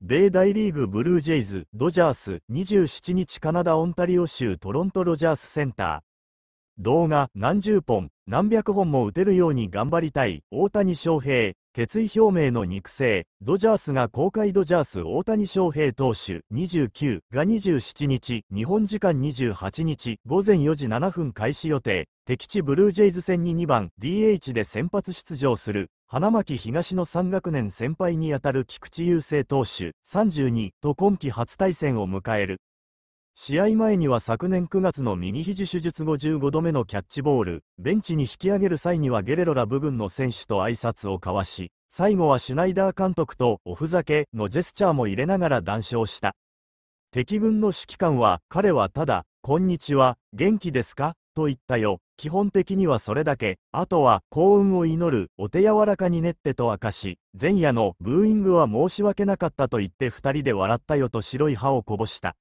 米大リーグブルージェイズ、ドジャース、27日カナダ・オンタリオ州トロント・ロジャースセンター。動画、何十本、何百本も打てるように頑張りたい、大谷翔平、決意表明の肉声、ドジャースが公開ドジャース大谷翔平投手29が27日、日本時間28日午前4時7分開始予定、敵地ブルージェイズ戦に2番 DH で先発出場する。花巻東の3学年先輩にあたる菊池雄星投手32と今季初対戦を迎える。試合前には昨年9月の右肘手術後15度目のキャッチボール、ベンチに引き上げる際にはゲレロラ部分の選手と挨拶を交わし、最後はシュナイダー監督とおふざけのジェスチャーも入れながら談笑した。敵軍の指揮官は、彼はただ、こんにちは、元気ですかと言ったよ。基本的にはそれだけ。あとは、幸運を祈る、お手柔らかにねってと明かし、前夜のブーイングは申し訳なかったと言って二人で笑ったよと白い歯をこぼした。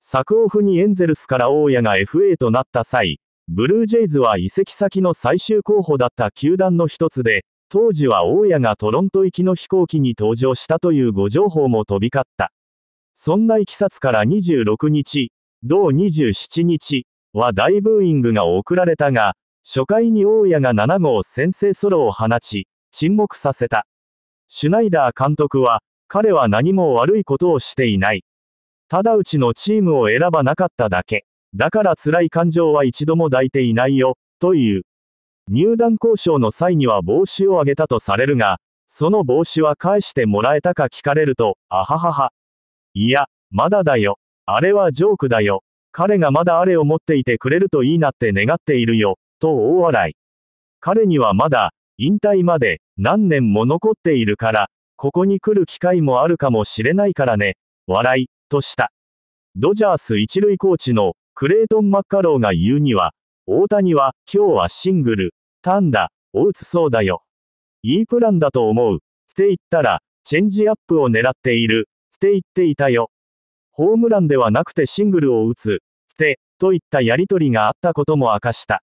作オフにエンゼルスから大家が FA となった際、ブルージェイズは移籍先の最終候補だった球団の一つで、当時は大家がトロント行きの飛行機に搭乗したというご情報も飛び交った。そんないきさつから26日、同27日、は大ブーイングが送られたが、初回に大谷が7号先制ソロを放ち、沈黙させた。シュナイダー監督は、彼は何も悪いことをしていない。ただうちのチームを選ばなかっただけ。だから辛い感情は一度も抱いていないよ、という。入団交渉の際には帽子をあげたとされるが、その帽子は返してもらえたか聞かれると、あははは。いや、まだだよ。あれはジョークだよ。彼がまだあれを持っていてくれるといいなって願っているよ、と大笑い。彼にはまだ、引退まで、何年も残っているから、ここに来る機会もあるかもしれないからね、笑い、とした。ドジャース一塁コーチのクレイトン・マッカローが言うには、大谷は今日はシングル、タンダ、を打つそうだよ。いいプランだと思う。って言ったら、チェンジアップを狙っている。って言っていたよ。ホームランではなくてシングルを打つ。といったやりとりがあったことも明かした。